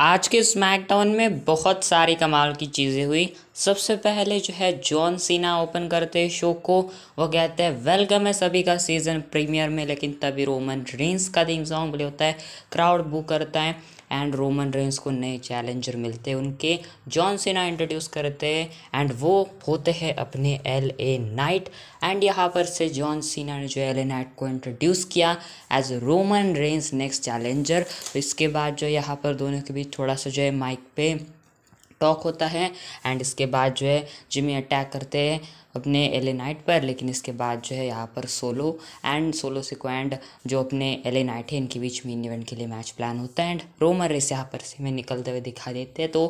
आज के स्मैकडाउन में बहुत सारी कमाल की चीज़ें हुई सबसे पहले जो है जॉन सीना ओपन करते हैं शो को वो कहते हैं वेलकम है सभी का सीजन प्रीमियर में लेकिन तभी रोमन रेंस का थीम सॉन्ग प्ले होता है क्राउड बुक करता है एंड रोमन रेंस को नए चैलेंजर मिलते हैं उनके जॉन सीना इंट्रोड्यूस करते हैं एंड वो होते हैं अपने एल ए नाइट एंड यहाँ पर से जॉन सीना ने जो एल ए नाइट को इंट्रोड्यूस किया as Roman Reigns next challenger इसके बाद जो यहाँ पर दोनों के बीच थोड़ा सा जो है माइक पे टॉक होता है एंड इसके बाद जो है जिमी अटैक करते हैं अपने एले नाइट पर लेकिन इसके बाद जो है यहाँ पर सोलो एंड सोलो सिक्वेंड जो अपने एले नाइट है इनके बीच मेन इवेंट के लिए मैच प्लान होता है एंड रोमर रेस यहाँ पर से हमें निकलते हुए दिखा देते हैं तो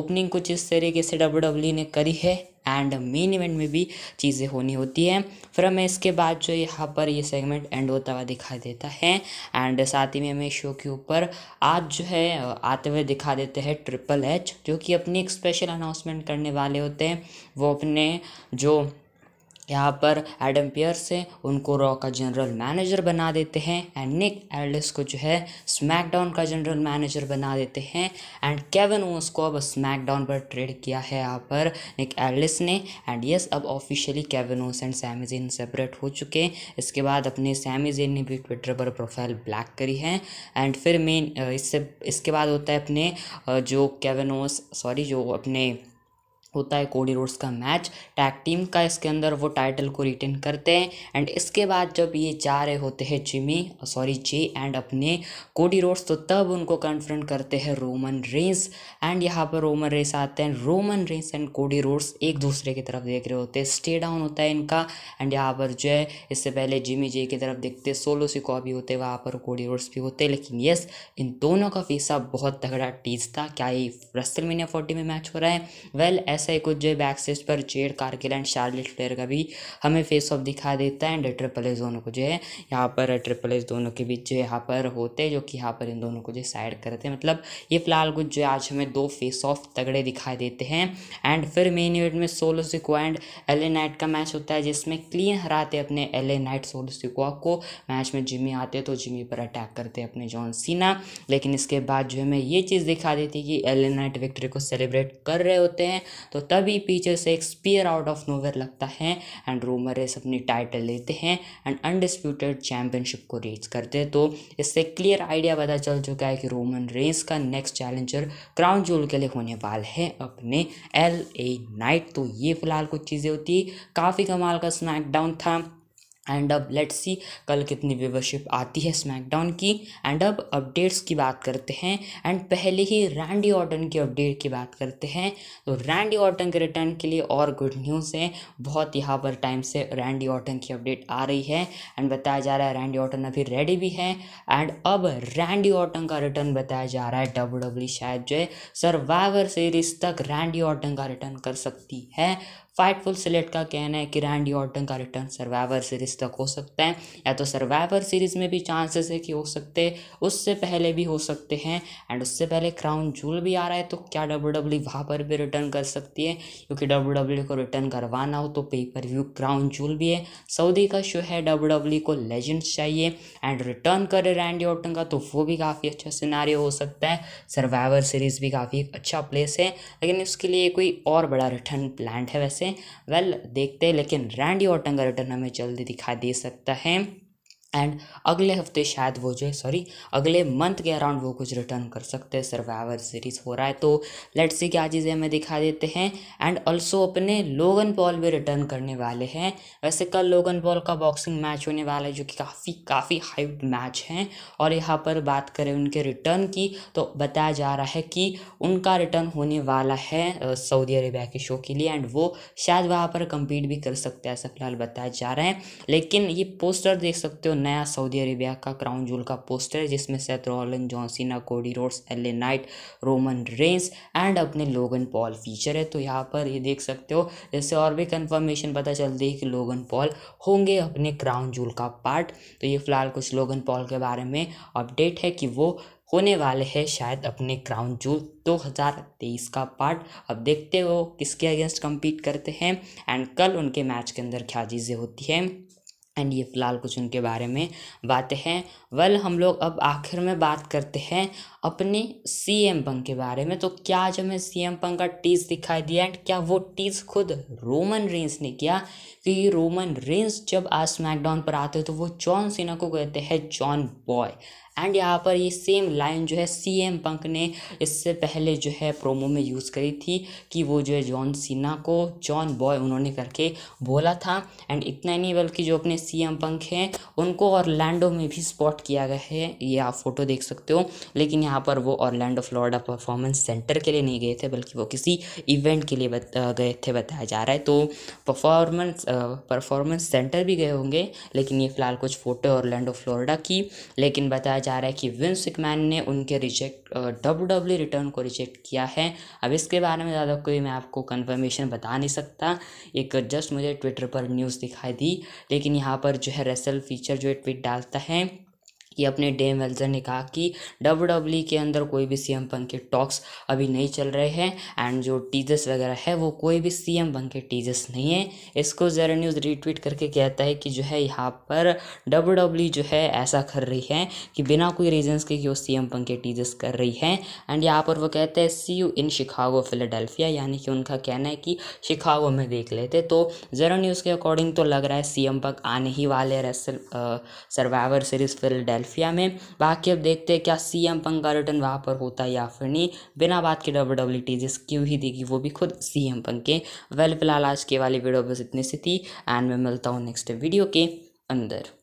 ओपनिंग कुछ इस तरीके से डब्ल्यू डब्ल्यू e ने करी है एंड मेन इवेंट में भी चीज़ें होनी होती हैं फिर हमें इसके बाद जो यहाँ पर ये सेगमेंट एंड होता हुआ दिखाई देता है एंड साथ ही में हमें शो के ऊपर आज जो है आते हुए दिखा देते हैं ट्रिपल एच जो कि अपनी एक स्पेशल अनाउंसमेंट करने वाले होते हैं वो अपने जो यहाँ पर एडम पियर्स हैं उनको रॉ का जनरल मैनेजर बना देते हैं एंड निक एल्डिस को जो है स्मैकडाउन का जनरल मैनेजर बना देते हैं एंड केवन ओस को अब स्मैकडाउन पर ट्रेड किया है यहाँ पर निक एल्डिस ने एंड यस अब officially Kevin Owens and Sami Zayn separate हो चुके हैं इसके बाद अपने सैमीजेन ने भी ट्विटर पर प्रोफाइल ब्लैक करी है एंड फिर मेन इससे इसके बाद होता है अपने जो केवन ओस सॉरी जो अपने होता है कोडी रोड्स का मैच टैग टीम का इसके अंदर वो टाइटल को रिटेन करते हैं एंड इसके बाद जब ये जा रहे होते हैं जिमी सॉरी जे एंड अपने कोडी रोड्स तो तब उनको कन्फ्रंट करते हैं रोमन रेंस एंड यहाँ पर रोमन रेंस आते हैं Roman Reigns and Cody Rhodes एक दूसरे की तरफ देख रहे होते हैं स्टे डाउन होता है इनका एंड यहाँ पर जो है इससे पहले जिमी जे की तरफ देखते सोलो सिकॉ भी होते हैं वहाँ पर कोडी रोड्स भी होते लेकिन यस इन दोनों का फीसा बहुत तगड़ा टीज था क्या ये रस्टल मीनिया फोर्टी में मैच हो रहा है वेल well, ऐसा ऐसा ही कुछ जो बैक स्टेज पर Jade Cargill and Charlotte Flair का भी हमें फेस ऑफ दिखा देता है एंड ट्रिपल एस दोनों को जो है यहाँ पर ट्रिपल एस दोनों के बीच जो यहाँ पर होते हैं जो कि यहाँ पर इन दोनों को जो साइड करते हैं मतलब ये फिलहाल कुछ जो आज हमें दो फेस ऑफ तगड़े दिखाई देते हैं एंड फिर मेन इवेंट में Solo Sikoa and L A Knight का मैच होता है जिसमें क्लीन हराते अपने L A Knight Solo Sikoa को मैच में जिमी आते तो जिमी पर अटैक करते अपने जॉन सीना लेकिन इसके बाद जो है हमें ये चीज़ दिखा देती है कि एल ए नाइट विक्ट्री को सेलिब्रेट कर रहे होते हैं तो तभी पीछे से एक स्पीयर आउट ऑफ नोवेयर लगता है एंड रोमर रेस अपनी टाइटल लेते हैं एंड अनडिस्प्यूटेड चैम्पियनशिप को रेस करते हैं तो इससे क्लियर आइडिया पता चल चुका है कि रोमन रेंस का नेक्स्ट चैलेंजर क्राउन जूल के लिए होने वाला है अपने एल ए नाइट तो ये फ़िलहाल कुछ चीज़ें होती काफ़ी कमाल का स्नैकडाउन था एंड अब लेट्स सी कल कितनी व्यूवरशिप आती है स्मैकडाउन की एंड अब अपडेट्स की बात करते हैं एंड पहले ही रैंडी ऑर्डन की अपडेट की बात करते हैं तो रैंडी ऑर्डन के रिटर्न के लिए और गुड न्यूज़ है बहुत यहाँ पर टाइम से रैंडी ऑर्डन की अपडेट आ रही है एंड बताया जा रहा है रैंडी ऑर्डन अभी रेडी भी है एंड अब रैंडी ऑर्टन का रिटर्न बताया जा रहा है डब्ल्यू डब्ल्यू e शायद जो है सर्वाइवर सीरीज तक रैंडी ऑर्टन का रिटर्न कर सकती है फाइटफुल सिलेट का कहना है कि रैंडी ऑर्टन का रिटर्न सर्वाइवर सीरीज तक हो सकता है या तो सर्वाइवर सीरीज में भी चांसेस है कि हो सकते उससे पहले भी हो सकते हैं एंड उससे पहले क्राउन जूल भी आ रहा है तो क्या डब्ल्यू डब्ल्यू e वहाँ पर भी रिटर्न कर सकती है क्योंकि डब्ल्यू डब्ल्यू e को रिटर्न करवाना हो तो पेपर पर व्यू क्राउन जूल भी है सऊदी का शो है डब्ल्यू डब्ल्यू e को लेजेंड्स चाहिए एंड रिटर्न करे रैंडी ऑर्टन का तो वो भी काफ़ी अच्छा सिनारी हो सकता है सर्वाइवर सीरीज भी काफ़ी अच्छा प्लेस है लेकिन उसके लिए कोई और बड़ा रिटर्न प्लान है वैसे हैं वेल देखते हैं लेकिन रैंडी ऑटन का रिटर्न हमें जल्दी दिखा दे सकता है एंड अगले हफ्ते शायद वो जो है सॉरी अगले मंथ के अराउंड वो कुछ रिटर्न कर सकते हैं सर्वाइवर सीरीज हो रहा है तो लेट्स सी क्या चीज़ें हमें दिखा देते हैं एंड ऑल्सो अपने लोगन पॉल भी रिटर्न करने वाले हैं वैसे कल लोगन पॉल का बॉक्सिंग मैच होने वाला है जो कि काफ़ी काफ़ी हाई मैच है और यहाँ पर बात करें उनके रिटर्न की तो बताया जा रहा है कि उनका रिटर्न होने वाला है सऊदी अरेबिया के शो के लिए एंड वो शायद वहाँ पर कम्पीट भी कर सकते हैं ऐसा फिलहाल बताया जा रहा है लेकिन ये पोस्टर देख सकते हो नया सऊदी अरेबिया का क्राउन जूल का पोस्टर है जिसमें Seth Rollins John Cena Cody Rhodes L Knight Roman Reigns and अपने लोगन पॉल फीचर है तो यहाँ पर ये देख सकते हो जैसे और भी कंफर्मेशन पता चलती है कि लोगन पॉल होंगे अपने क्राउन जूल का पार्ट तो ये फ़िलहाल कुछ लोगन पॉल के बारे में अपडेट है कि वो होने वाले हैं शायद अपने क्राउन जूल 2023 का पार्ट अब देखते हो किसके अगेंस्ट कम्पीट करते हैं एंड कल उनके मैच के अंदर क्या चीज़ें होती हैं एंड ये फ़िलहाल कुछ उनके बारे में बातें हैं वल हम लोग अब आखिर में बात करते हैं अपने सी एम पंक के बारे में तो क्या आज हमें सी एम पंक का टीज दिखाई दिया एंड क्या वो टीज खुद रोमन रेंस ने किया क्योंकि रोमन रेंस जब आज स्मैकडाउन पर आते हैं तो वो जॉन सीना को कहते हैं जॉन बॉय एंड यहाँ पर ये सेम लाइन जो है सी एम पंक ने इससे पहले जो है प्रोमो में यूज़ करी थी कि वो जो है जॉन सीना को जॉन बॉय उन्होंने करके बोला था एंड इतना ही नहीं बल्कि जो अपने सी एम पंक हैं उनको और लैंडो में भी स्पॉट किया गया है ये आप फोटो देख सकते हो लेकिन यहाँ पर वो ऑरलैंडो फ्लोरिडा परफॉर्मेंस सेंटर के लिए नहीं गए थे बल्कि वो किसी इवेंट के लिए बत, गए थे बताया जा रहा है तो परफॉर्मेंस परफॉर्मेंस सेंटर भी गए होंगे लेकिन ये फ़िलहाल कुछ फ़ोटो ऑरलैंडो फ्लोरिडा की लेकिन बताया जा रहा है कि विंस मैन ने उनके रिजेक्ट डब्ल्यू डब्ल्यू रिटर्न को रिजेक्ट किया है अब इसके बारे में ज़्यादा कोई मैं आपको कन्फर्मेशन बता नहीं सकता एक जस्ट मुझे ट्विटर पर न्यूज़ दिखाई दी लेकिन यहाँ पर जो है रेसल फीचर जो है ट्विट डालता है कि अपने डेम मेल्जर ने कहा कि डब्ल्यू डब्ल्यू के अंदर कोई भी सीएम पंक के टॉक्स अभी नहीं चल रहे हैं एंड जो टीजर्स वगैरह है वो कोई भी सीएम पंक के टीजर्स नहीं है इसको जरा न्यूज़ रिट्वीट करके कहता है कि जो है यहाँ पर डब्ल्यू डब्ल्यू जो है ऐसा कर रही है कि बिना कोई रीजन्स के कि वो सी पंक के टीजर्स कर रही है एंड यहाँ पर वो कहते हैं see you in Chicago Philadelphia यानी कि उनका कहना है कि शिकागो में देख लेते तो जेरो न्यूज़ के अकॉर्डिंग तो लग रहा है एम पंक आने ही वाले wrestle Survivor Series Philadelphia Philadelphia में बाकी अब देखते हैं क्या सी एम का रिटर्न वहाँ पर होता है या फिर नहीं बिना बात के डब्ल्यू डब्ल्यू टी जिस क्यों ही देगी वो भी खुद सी एम पंक के वेल फिलहाल आज के वाली वीडियो बस इतनी सी थी एंड मैं मिलता हूँ नेक्स्ट वीडियो के अंदर